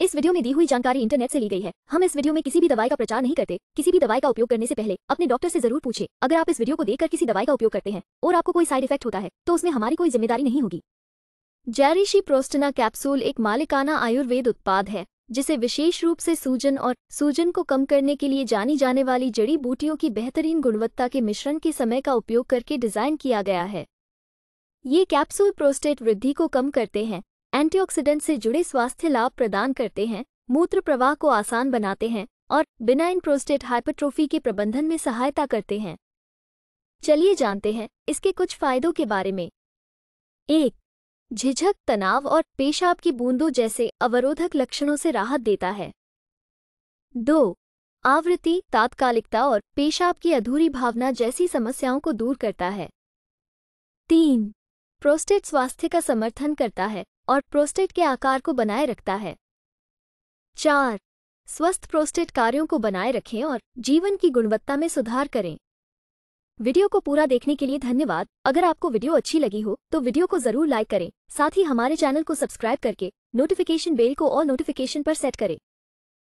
इस वीडियो में दी हुई जानकारी इंटरनेट से ली गई है हम इस वीडियो में किसी भी दवाई का प्रचार नहीं करते किसी भी दवाई का उपयोग करने से पहले अपने डॉक्टर से जरूर पूछे अगर आप इस वीडियो को देखकर किसी दवाई का उपयोग करते हैं और आपको कोई साइड इफेक्ट होता है तो उसमें हमारी कोई जिम्मेदारी नहीं होगी जैरिशी प्रोस्टना कैप्सूल एक मालिकाना आयुर्वेद उत्पाद है जिसे विशेष रूप से सूजन और सूजन को कम करने के लिए जानी जाने वाली जड़ी बूटियों की बेहतरीन गुणवत्ता के मिश्रण के समय का उपयोग करके डिज़ाइन किया गया है ये कैप्सूल प्रोस्टेट वृद्धि को कम करते हैं एंटीऑक्सीडेंट से जुड़े स्वास्थ्य लाभ प्रदान करते हैं मूत्र प्रवाह को आसान बनाते हैं और बिनाइन प्रोस्टेट हाइपरट्रोफी के प्रबंधन में सहायता करते हैं चलिए जानते हैं इसके कुछ फायदों के बारे में एक झिझक तनाव और पेशाब की बूंदों जैसे अवरोधक लक्षणों से राहत देता है दो आवृत्ति तात्कालिकता और पेशाब की अधूरी भावना जैसी समस्याओं को दूर करता है तीन प्रोस्टेट स्वास्थ्य का समर्थन करता है और प्रोस्टेट के आकार को बनाए रखता है चार स्वस्थ प्रोस्टेट कार्यों को बनाए रखें और जीवन की गुणवत्ता में सुधार करें वीडियो को पूरा देखने के लिए धन्यवाद अगर आपको वीडियो अच्छी लगी हो तो वीडियो को जरूर लाइक करें साथ ही हमारे चैनल को सब्सक्राइब करके नोटिफिकेशन बेल को और नोटिफिकेशन पर सेट करें